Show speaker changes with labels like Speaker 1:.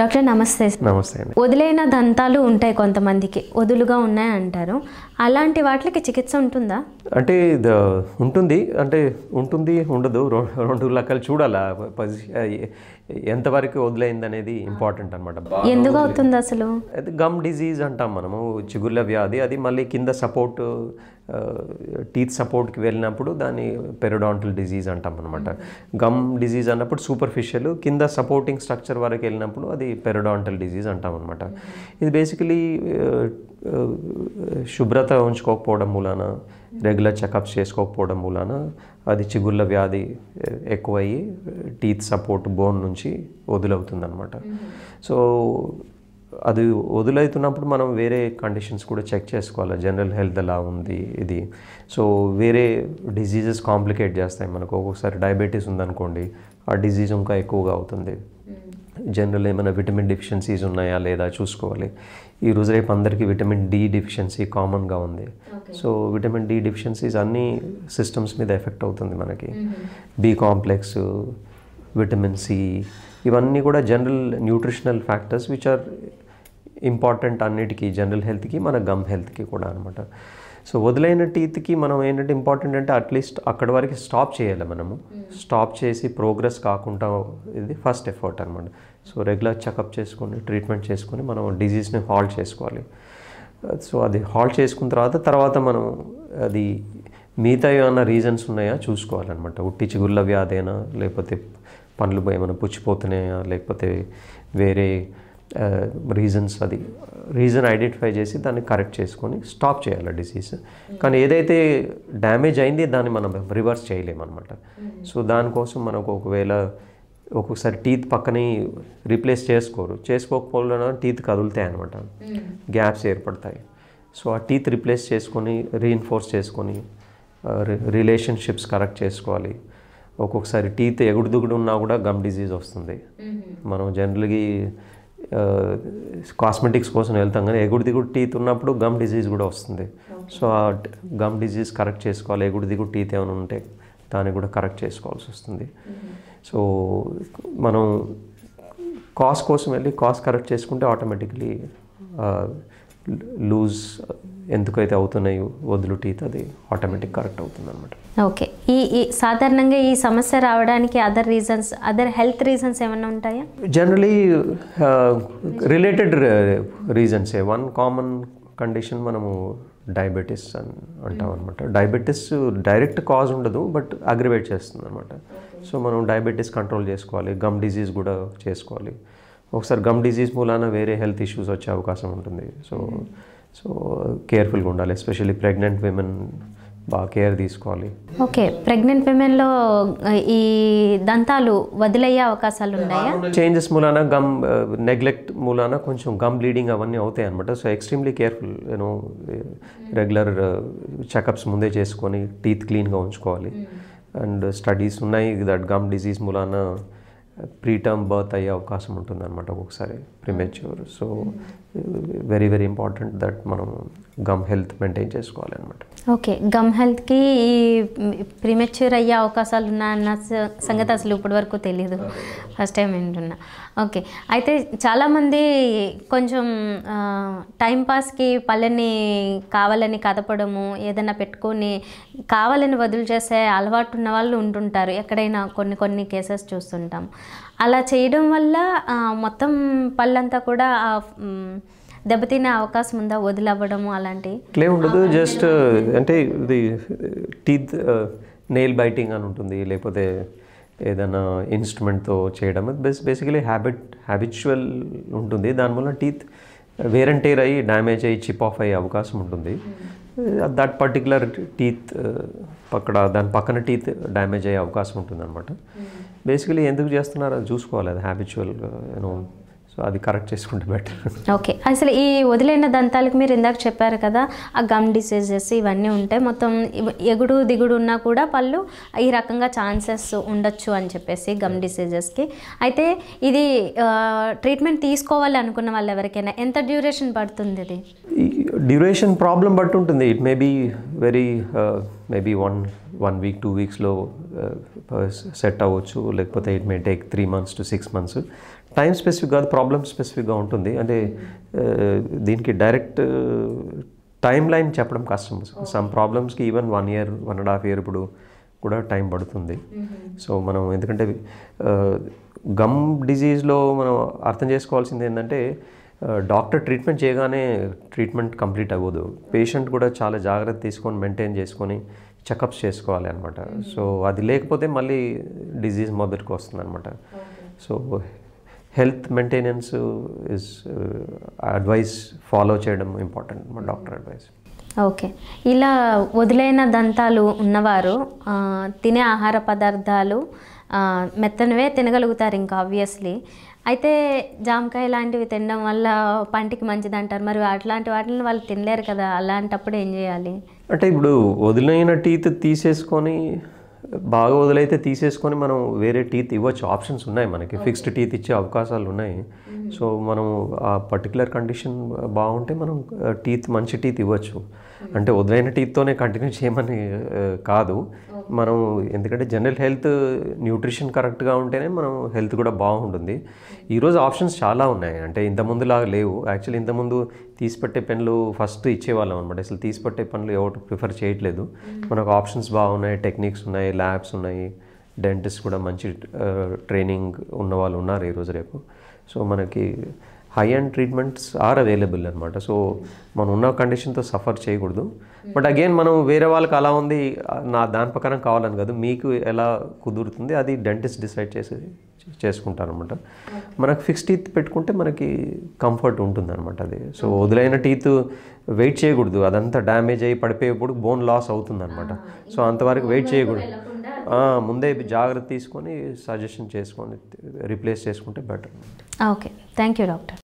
Speaker 1: Doctor నమస్తే నమస్తే వదిలైన దంతాలు ఉంటాయి కొంతమందికి వదులుగా ఉన్నాయి అంటారు అలాంటి వాటికి చికిత్స ఉంటుందా
Speaker 2: అంటే ఉంటుంది అంటే ఉంటుంది ఉండదు రెండు రకాలు చూడాలా ఎంతవరకు వదిలైంది అనేది ఇంపార్టెంట్ అనమాట ఎందుకు అవుతుంది అసలు గమ్ డిజీజ్ అంటాం మనము చిగుళ్ళ వ్యాధి అది మళ్ళీ కింద సపోర్ట్ టీత్ సపోర్ట్కి వెళ్ళినప్పుడు దాన్ని పెరడాంటల్ డిజీజ్ అంటాం అనమాట గమ్ డిజీజ్ అన్నప్పుడు సూపర్ఫిషియల్ కింద సపోర్టింగ్ స్ట్రక్చర్ వరకు వెళ్ళినప్పుడు అది పెరడాంటల్ డిజీజ్ అంటాం అనమాట ఇది బేసికలీ శుభ్రత ఉంచుకోకపోవడం మూలాన రెగ్యులర్ చెకప్స్ చేసుకోకపోవడం మూలాన అది చిగుళ్ళ వ్యాధి ఎక్కువయ్యి టీత్ సపోర్ట్ బోన్ నుంచి వదులవుతుంది అనమాట సో అది వదిలేతున్నప్పుడు మనం వేరే కండిషన్స్ కూడా చెక్ చేసుకోవాలి జనరల్ హెల్త్ ఎలా ఉంది ఇది సో వేరే డిజీజెస్ కాంప్లికేట్ చేస్తాయి మనకు ఒక్కొక్కసారి డయాబెటీస్ ఉందనుకోండి ఆ డిజీజ్ ఇంకా ఎక్కువగా అవుతుంది hmm. జనరల్ ఏమైనా విటమిన్ డిఫిషియన్సీస్ ఉన్నాయా లేదా చూసుకోవాలి ఈ రోజు రేపు అందరికీ విటమిన్ డి డిఫిషియన్సీ కామన్గా ఉంది సో విటమిన్ డి డిఫిషియన్సీస్ అన్ని సిస్టమ్స్ మీద ఎఫెక్ట్ అవుతుంది మనకి hmm. B complex vitamin C ఇవన్నీ కూడా general nutritional factors which are important అన్నిటికీ జనరల్ హెల్త్కి మన గమ్ హెల్త్కి కూడా అనమాట సో వదిలైన టీత్కి మనం ఏంటంటే ఇంపార్టెంట్ అంటే అట్లీస్ట్ అక్కడ వరకు స్టాప్ చేయాలి మనము స్టాప్ hmm. చేసి ప్రోగ్రెస్ కాకుండా ఇది ఫస్ట్ ఎఫర్ట్ అనమాట సో రెగ్యులర్ చెకప్ చేసుకొని ట్రీట్మెంట్ చేసుకొని మనం డిజీజ్ని హాల్ట్ చేసుకోవాలి సో అది హాల్ట్ చేసుకున్న తర్వాత తర్వాత మనం అది మిగతా ఏమైనా రీజన్స్ ఉన్నాయా చూసుకోవాలన్నమాట ఉట్టి చిగుళ్ళ వ్యాధేనా లేకపోతే పండ్లు ఏమైనా పుచ్చిపోతున్నాయా లేకపోతే వేరే రీజన్స్ uh, అది రీజన్ ఐడెంటిఫై చేసి దాన్ని కరెక్ట్ చేసుకొని స్టాప్ చేయాలి డిసీజ్ hmm. కానీ ఏదైతే డ్యామేజ్ అయింది దాన్ని మనం రివర్స్ చేయలేమన్నమాట సో hmm. దానికోసం మనకు ఒకవేళ ఒక్కొక్కసారి టీత్ పక్కనే రీప్లేస్ చేసుకోరు చేసుకోకపోవడం టీత్ కదులుతాయి అనమాట గ్యాప్స్ hmm. ఏర్పడతాయి సో ఆ టీత్ రీప్లేస్ చేసుకొని రీఎన్ఫోర్స్ చేసుకొని రిలేషన్షిప్స్ కరెక్ట్ చేసుకోవాలి ఒక్కొక్కసారి టీత్ ఎగుడు ఉన్నా కూడా గమ్ డిజీజ్ వస్తుంది మనం జనరల్గా కాస్మెటిక్స్ కోసం వెళ్తాం కానీ ఎగుడు దిగుడు టీత్ ఉన్నప్పుడు గమ్ డిజీజ్ కూడా వస్తుంది సో ఆ గమ్ డిజీజ్ కరెక్ట్ చేసుకోవాలి ఎగుడు దిగుడు టీత్ ఏమైనా ఉంటే దాన్ని కూడా కరెక్ట్ చేసుకోవాల్సి వస్తుంది mm-hmm. సో మనం కాస్ కోసం వెళ్ళి కాస్ కరెక్ట్ చేసుకుంటే ఆటోమేటిక్లీ లూజ్ ఎందుకైతే అవుతున్నాయో వదులు టీత్ అది ఆటోమేటిక్ కరెక్ట్ అవుతుంది అనమాట
Speaker 1: ఓకే ఈ సాధారణంగా ఈ సమస్య రావడానికి other reasons other health reasons ఏమైనా ఉంటాయా
Speaker 2: generally related reasons a one common condition మనము డయాబెటీస్ అని అంటాం అనమాట డయాబెటీస్ డైరెక్ట్ కాజ్ ఉండదు బట్ అగ్రివేట్ చేస్తుంది అనమాట సో మనం డయాబెటీస్ కంట్రోల్ చేసుకోవాలి గమ్ డిజీజ్ కూడా చేసుకోవాలి ఒకసారి గమ్ డిజీజ్ మూలాన వేరే హెల్త్ ఇష్యూస్ వచ్చే అవకాశం ఉంటుంది సో సో కేర్ఫుల్గా ఉండాలి ఎస్పెషల్లీ ప్రెగ్నెంట్ విమెన్ బాగా కేర్ తీసుకోవాలి
Speaker 1: ఓకే ప్రెగ్నెంట్ విమెన్లో ఈ దంతాలు వదిలయ్యే అవకాశాలు ఉన్నాయా
Speaker 2: చేంజెస్ మూలాన గమ్ నెగ్లెక్ట్ మూలాన కొంచెం గమ్ బ్లీడింగ్ అవన్నీ అవుతాయి అనమాట సో ఎక్స్ట్రీమ్లీ కేర్ఫుల్ నేను రెగ్యులర్ చెకప్స్ ముందే చేసుకొని టీత్ క్లీన్గా ఉంచుకోవాలి అండ్ స్టడీస్ ఉన్నాయి దట్ గమ్ డిజీజ్ మూలాన ప్రీటర్మ్ బర్త్ అయ్యే అవకాశం ఉంటుందన్నమాట ఒక్కొక్కసారి premature so very very important that మనం గమ్ హెల్త్ మెయింటైన్ చేసుకోవాలన్నమాట
Speaker 1: ఓకే గమ్ హెల్త్కి ఈ ప్రీమెచ్యూర్ అయ్యే అవకాశాలు ఉన్నాయన్న సంగతి అసలు ఇప్పటి వరకు తెలియదు ఫస్ట్ టైం వింటున్నా ఓకే అయితే చాలామంది కొంచెం టైంపాస్కి పళ్ళని కావాలని కదపడము ఏదైనా పెట్టుకొని కావాలని వదులు చేసే అలవాటు ఉన్న వాళ్ళు ఉంటుంటారు ఎక్కడైనా కొన్ని కొన్ని కేసెస్ చూస్తుంటాం అలా చేయడం వల్ల మొత్తం పళ్ళంతా కూడా దెబ్బతినే అవకాశం ఉందా వదిలవ్వడము అలాంటి ఇట్లే ఉండదు జస్ట్
Speaker 2: అంటే ఇది టీత్ నెయిల్ బైటింగ్ అని ఉంటుంది లేకపోతే ఏదైనా ఇన్స్ట్రుమెంట్తో చేయడం బస్ బేసికలీ హ్యాబిట్ హ్యాబిచువల్ ఉంటుంది దానివల్ల టీత్ వేర్ అండ్ టేర్ అయ్యి డ్యామేజ్ అయ్యి చిప్ ఆఫ్ అయ్యే అవకాశం ఉంటుంది that hmm. Particular uh, teeth uh, పక్కడ దాని పక్కన టీత్ డ్యామేజ్ అయ్యే అవకాశం ఉంటుంది అనమాట hmm. బేసికలీ ఎందుకు చేస్తున్నారు చూసుకోవాలి అది హ్యాబిచువల్గా యూనో uh, సో అది కరెక్ట్ చేసుకుంటే బెటర్
Speaker 1: ఓకే అసలు ఈ వదిలేన దంతాలకు మీరు ఇందాక చెప్పారు కదా ఆ గమ్ డిసీజెస్ ఇవన్నీ ఉంటాయి మొత్తం ఎగుడు దిగుడు ఉన్నా కూడా పళ్ళు ఈ రకంగా ఛాన్సెస్ ఉండొచ్చు అని చెప్పేసి గమ్ డిసీజెస్కి అయితే ఇది ట్రీట్మెంట్ తీసుకోవాలి అనుకున్న వాళ్ళు ఎవరికైనా ఎంత డ్యూరేషన్ పడుతుంది ఇది
Speaker 2: డ్యూరేషన్ ప్రాబ్లం బట్టి ఉంటుంది it may be very maybe one one week two వీక్స్లో సెట్ అవ్వచ్చు లేకపోతే it may take three months to six months time specific కాదు ప్రాబ్లమ్ స్పెసిఫిక్గా ఉంటుంది అంటే దీనికి డైరెక్ట్ టైం లైన్ చెప్పడం కష్టం సమ్ ప్రాబ్లమ్స్కి even one year one and half year ఇప్పుడు కూడా టైం పడుతుంది సో మనం ఎందుకంటే గమ్ డిజీజ్లో మనం అర్థం చేసుకోవాల్సింది ఏంటంటే డాక్టర్ ట్రీట్మెంట్ చేయగానే ట్రీట్మెంట్ కంప్లీట్ అవ్వదు పేషెంట్ కూడా చాలా జాగ్రత్త తీసుకొని మెయింటైన్ చేసుకొని చెకప్స్ చేసుకోవాలి అనమాట సో అది లేకపోతే మళ్ళీ డిజీజ్ మొదటికి వస్తుంది అనమాట so health maintenance is advice follow చేయడం ఇంపార్టెంట్ మా
Speaker 1: డాక్టర్ అడ్వైస్ ఓకే ఇలా వదిలైన దంతాలు ఉన్నవారు తినే ఆహార పదార్థాలు మెత్తనవే తినగలుగుతారు ఇంకా ఆబ్వియస్లీ అయితే జామకాయ లాంటివి తినడం వల్ల పంటికి మంచిది అంటారు మరి అట్లాంటి వాటిని వాళ్ళు తినలేరు కదా అలాంటప్పుడు ఏం చేయాలి
Speaker 2: అంటే ఇప్పుడు వదిలిన టీత్ తీసేసుకొని బాగా వదిలైతే తీసేసుకొని మనం వేరే టీత్ ఇవ్వచ్చు ఆప్షన్స్ ఉన్నాయి మనకి ఫిక్స్డ్ టీత్ ఇచ్చే అవకాశాలు ఉన్నాయి సో మనం ఆ పర్టికులర్ కండిషన్ బాగుంటే మనం టీత్ మంచి టీత్ ఇవ్వచ్చు అంటే వదిలైన టీత్తోనే కంటిన్యూ చేయమని కాదు మనం ఎందుకంటే జనరల్ హెల్త్ న్యూట్రిషన్ కరెక్ట్గా ఉంటేనే మనం హెల్త్ కూడా బాగుంటుంది ఈరోజు ఆప్షన్స్ చాలా ఉన్నాయి అంటే ఇంతకుముందులాగా లేవు యాక్చువల్లీ ఇంతకుముందు తీసిపెట్టే పెన్లు ఫస్ట్ ఇచ్చేవాళ్ళం అనమాట అసలు తీసిపెట్టే పనులు ఎవరు ప్రిఫర్ చేయట్లేదు మనకు ఆప్షన్స్ బాగున్నాయి టెక్నిక్స్ ఉన్నాయి ల్యాబ్స్ ఉన్నాయి డెంటిస్ట్ కూడా మంచి ట్రైనింగ్ ఉన్న వాళ్ళు ఉన్నారు ఈరోజు రేపు సో మనకి high end treatments are available అనమాట సో మనం ఉన్న కండిషన్తో సఫర్ చేయకూడదు బట్ అగైన్ మనం వేరే వాళ్ళకి అలా ఉంది నా దాని ప్రకారం కావాలని కాదు మీకు ఎలా కుదురుతుంది అది డెంటిస్ట్ డిసైడ్ చేసి చేసుకుంటారనమాట మనకు ఫిక్స్ టీత్ పెట్టుకుంటే మనకి కంఫర్ట్ ఉంటుంది అనమాట అది సో వదిలైన టీత్ వెయిట్ చేయకూడదు అదంతా డ్యామేజ్ అయ్యి పడిపోయేప్పుడు బోన్ లాస్ అనమాట సో అంతవరకు వెయిట్ చేయకూడదు ముందే జాగ్రత్త తీసుకొని సజెషన్ చేసుకొని రీప్లేస్ చేసుకుంటే better
Speaker 1: okay thank you doctor